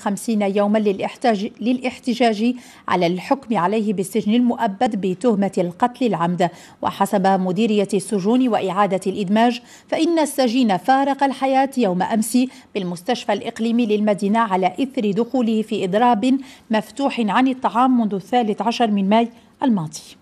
خمسين يوما للإحتاج للاحتجاج على الحكم عليه بالسجن المؤبد بتهمة القتل العمد وحسب مديرية السجون وإعادة الإدماج فإن السجين فارق الحياة يوم أمس بالمستشفى الإقليمي للمدينة على إثر دخوله في إضراب مفتوح عن الطعام منذ الثالث عشر من ماي الماضي